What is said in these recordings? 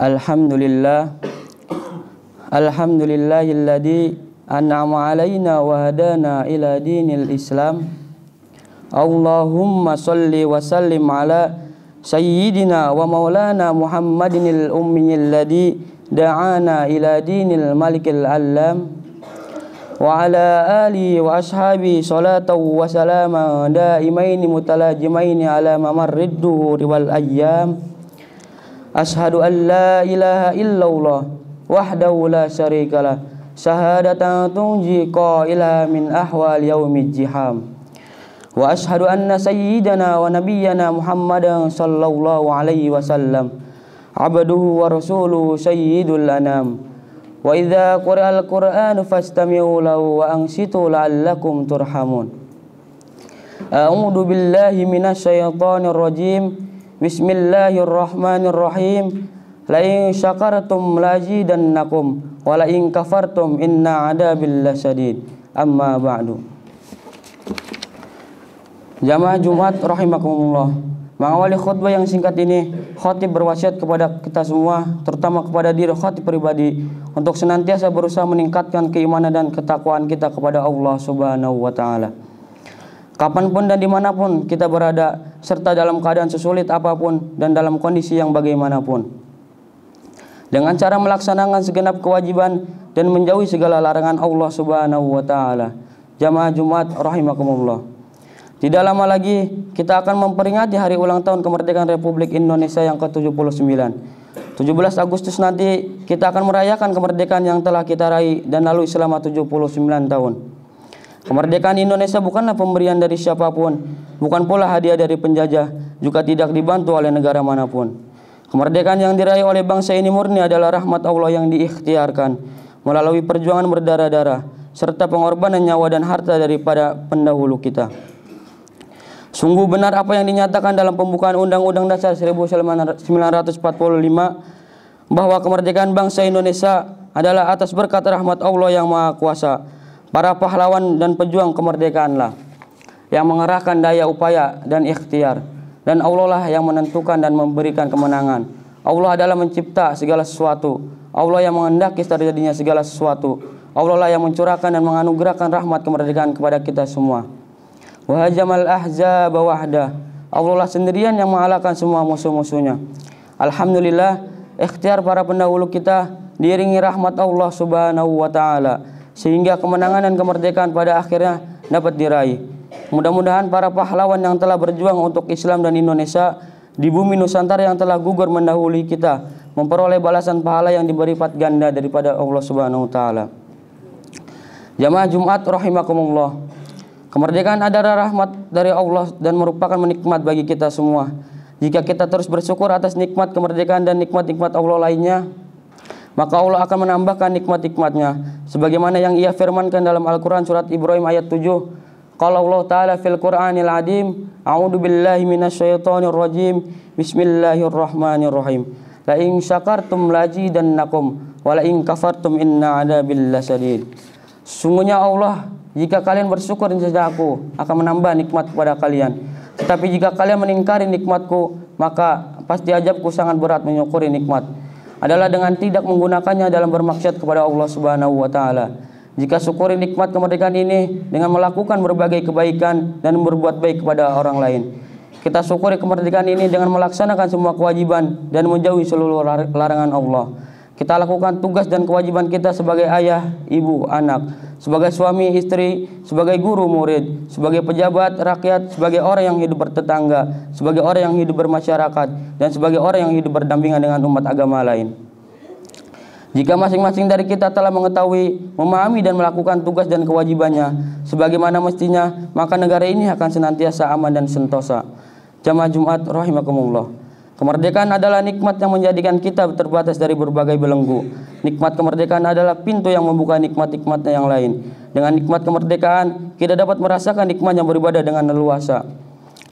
Alhamdulillah Alhamdulillahilladzi an'ama alaina wa hadana ila dinil Islam Allahumma salli wa sallim ala sayyidina wa maulana Muhammadinil ummiyil ladzi da'ana ila dinil malikil alam wa ala ali wa ashabi salatan wa salaman daimaini mutalajimaini ala mamarrid duhuri wal ayyam Ashadu an ilaha illallah Wahdahu la syarikalah Syahadatan tunji qaila min ahwal yaumid Wa ashadu anna sayyidana wa nabiyyana Muhammadan sallallahu alaihi wasallam Abduhu wa rasuluhu sayyidul anam Wa idha quri al-Quran fastami'u lahu wa angsitu la'allakum turhamun A'udhu billahi minas syaitanir rajim Bismillahirrahmanirrahim. La in syakartum lazidannakum wa la in kafartum inna billah syadid. Amma ba'du. Jamaah Jumat rahimakumullah. Mengawali khutbah yang singkat ini, khatib berwasiat kepada kita semua, terutama kepada diri khatib pribadi, untuk senantiasa berusaha meningkatkan keimanan dan ketakwaan kita kepada Allah Subhanahu wa taala kapanpun dan dimanapun kita berada, serta dalam keadaan sesulit apapun dan dalam kondisi yang bagaimanapun. Dengan cara melaksanakan segenap kewajiban dan menjauhi segala larangan Allah Subhanahu wa taala. Jamaah Jumat rahimakumullah. Tidak lama lagi kita akan memperingati hari ulang tahun kemerdekaan Republik Indonesia yang ke-79. 17 Agustus nanti kita akan merayakan kemerdekaan yang telah kita raih dan lalu selama 79 tahun. Kemerdekaan Indonesia bukanlah pemberian dari siapapun, bukan pula hadiah dari penjajah, juga tidak dibantu oleh negara manapun. Kemerdekaan yang diraih oleh bangsa ini murni adalah rahmat Allah yang diikhtiarkan melalui perjuangan berdarah-darah serta pengorbanan nyawa dan harta daripada pendahulu kita. Sungguh benar apa yang dinyatakan dalam pembukaan Undang-Undang Dasar 1945 bahwa kemerdekaan bangsa Indonesia adalah atas berkat rahmat Allah yang Maha Kuasa para pahlawan dan pejuang kemerdekaanlah yang mengerahkan daya upaya dan ikhtiar dan Allah lah yang menentukan dan memberikan kemenangan. Allah adalah mencipta segala sesuatu. Allah yang menghendaki terjadinya segala sesuatu. Allah lah yang mencurahkan dan menganugerahkan rahmat kemerdekaan kepada kita semua. Wa hajamal ahzaba wahdah. Allah lah sendirian yang mengalahkan semua musuh-musuhnya. Alhamdulillah, ikhtiar para pendahulu kita diiringi rahmat Allah Subhanahu wa taala sehingga kemenangan dan kemerdekaan pada akhirnya dapat diraih. Mudah-mudahan para pahlawan yang telah berjuang untuk Islam dan Indonesia di bumi Nusantara yang telah gugur mendahului kita memperoleh balasan pahala yang diberi pat ganda daripada Allah Subhanahu wa taala. Jamaah Jumat rahimakumullah. Kemerdekaan adalah rahmat dari Allah dan merupakan nikmat bagi kita semua. Jika kita terus bersyukur atas nikmat kemerdekaan dan nikmat-nikmat Allah lainnya, maka Allah akan menambahkan nikmat-nikmatnya sebagaimana yang ia firmankan dalam Al-Qur'an surat Ibrahim ayat 7 Kalau Allah taala fil Qur'anil Adim A'udhu billahi minasyaitonir rajim bismillahirrahmanirrahim la in syakartum wa la in kafartum inna billah syadid sungguhnya Allah jika kalian bersyukur dan sisi aku akan menambah nikmat kepada kalian tetapi jika kalian meningkari nikmatku maka pasti ajabku sangat berat menyukuri nikmat adalah dengan tidak menggunakannya dalam bermaksiat kepada Allah Subhanahu wa taala. Jika syukuri nikmat kemerdekaan ini dengan melakukan berbagai kebaikan dan berbuat baik kepada orang lain. Kita syukuri kemerdekaan ini dengan melaksanakan semua kewajiban dan menjauhi seluruh larangan Allah. Kita lakukan tugas dan kewajiban kita sebagai ayah, ibu, anak, sebagai suami, istri, sebagai guru, murid, sebagai pejabat, rakyat, sebagai orang yang hidup bertetangga, sebagai orang yang hidup bermasyarakat, dan sebagai orang yang hidup berdampingan dengan umat agama lain. Jika masing-masing dari kita telah mengetahui, memahami dan melakukan tugas dan kewajibannya sebagaimana mestinya, maka negara ini akan senantiasa aman dan sentosa. Jamaah Jumat rahimakumullah. Kemerdekaan adalah nikmat yang menjadikan kita terbatas dari berbagai belenggu. Nikmat kemerdekaan adalah pintu yang membuka nikmat-nikmatnya yang lain. Dengan nikmat kemerdekaan, kita dapat merasakan nikmat yang beribadah dengan leluasa.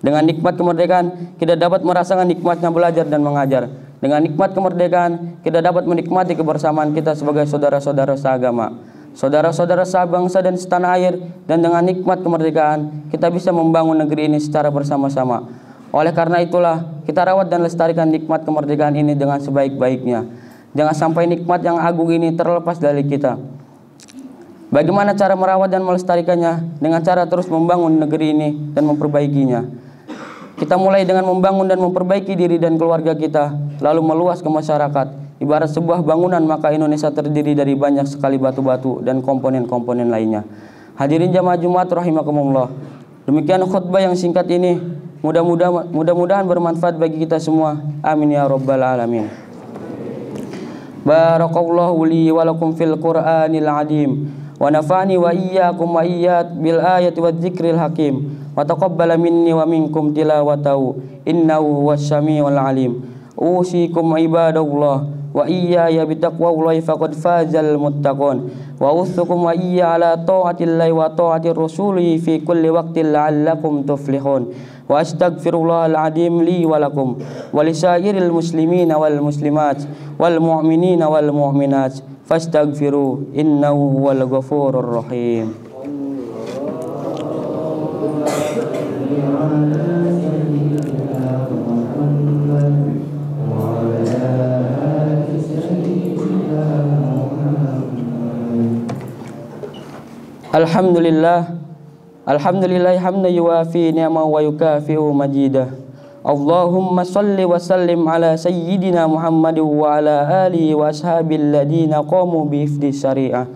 Dengan nikmat kemerdekaan, kita dapat merasakan nikmatnya belajar dan mengajar. Dengan nikmat kemerdekaan, kita dapat menikmati kebersamaan kita sebagai saudara-saudara seagama, saudara-saudara sebangsa dan setanah air, dan dengan nikmat kemerdekaan, kita bisa membangun negeri ini secara bersama-sama. Oleh karena itulah, kita rawat dan lestarikan nikmat kemerdekaan ini dengan sebaik-baiknya. Jangan sampai nikmat yang agung ini terlepas dari kita. Bagaimana cara merawat dan melestarikannya? Dengan cara terus membangun negeri ini dan memperbaikinya. Kita mulai dengan membangun dan memperbaiki diri dan keluarga kita, lalu meluas ke masyarakat. Ibarat sebuah bangunan, maka Indonesia terdiri dari banyak sekali batu-batu dan komponen-komponen lainnya. Hadirin jamaah Jumat rahimakumullah. Demikian khutbah yang singkat ini Mudah-mudahan mudah-mudahan bermanfaat bagi kita semua. Amin ya rabbal alamin. Barakallahu li wa lakum fil Qur'anil azim wa nafani wa iyyakum wa iyyat bil ayati wa dzikril hakim wa taqabbala minni wa minkum tilawatahu innahu was-sami'ul alim. Usikum ibadallah وإياي بتقوى الله فقد فاز المتقون وأوصكم وإياي على طاعة الله وطاعة الرسول في كل وقت لعلكم تفلحون وأستغفر الله العظيم لي ولكم ولسائر المسلمين والمسلمات والمؤمنين والمؤمنات فاستغفروه إنه هو الغفور الرحيم الحمد لله الحمد لله حمدا يوافي نعما ويكافئ مجيدا اللهم صل وسلم على سيدنا محمد وعلى آله واصحابه الذين قاموا بإفد الشريعة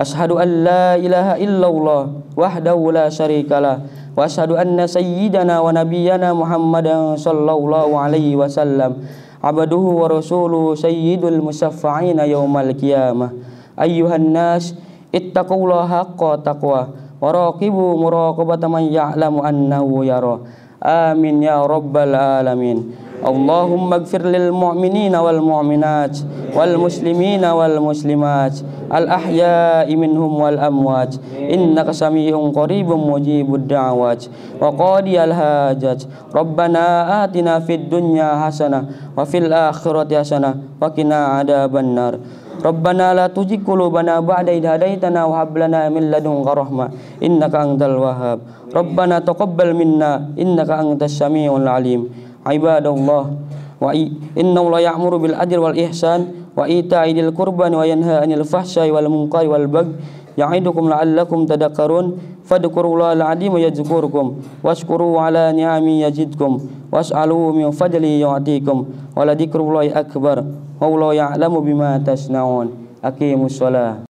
أشهد أن لا إله إلا الله وحده لا شريك له وأشهد أن سيدنا ونبينا محمدا صلى الله عليه وسلم عبده ورسوله سيد المشفعين يوم القيامة أيها الناس ittaqullaha haqqa taqwa waraqibu muraqabata man ya'lamu annahu yara amin ya rabbal alamin Allahumma gfir lil mu'minina wal mu'minat wal muslimina wal muslimat al ahya'i minhum wal amwat innaka sami'un qaribun mujibud da'wat wa qadi al hajat rabbana atina fid dunya hasanah wa fil akhirati hasanah wa qina adhaban Rabbana la tujik kulubana ba'da idh hadaitana wa hab lana min ladunka rahmah innaka antal wahhab. Rabbana taqabbal minna innaka antas samiul alim. Ibadallah wa inna la ya'muru bil adli wal ihsan wa ita'idil dil qurban wa yanha 'anil fahsya'i wal munkari wal bagh يعدكم لعلكم تذكرون فاذكروا الله العظيم يذكركم واشكروا على نعمه يزدكم واسألوا من فضله يعطيكم ولذكر الله أكبر والله يعلم بما تصنعون أقيموا الصلاة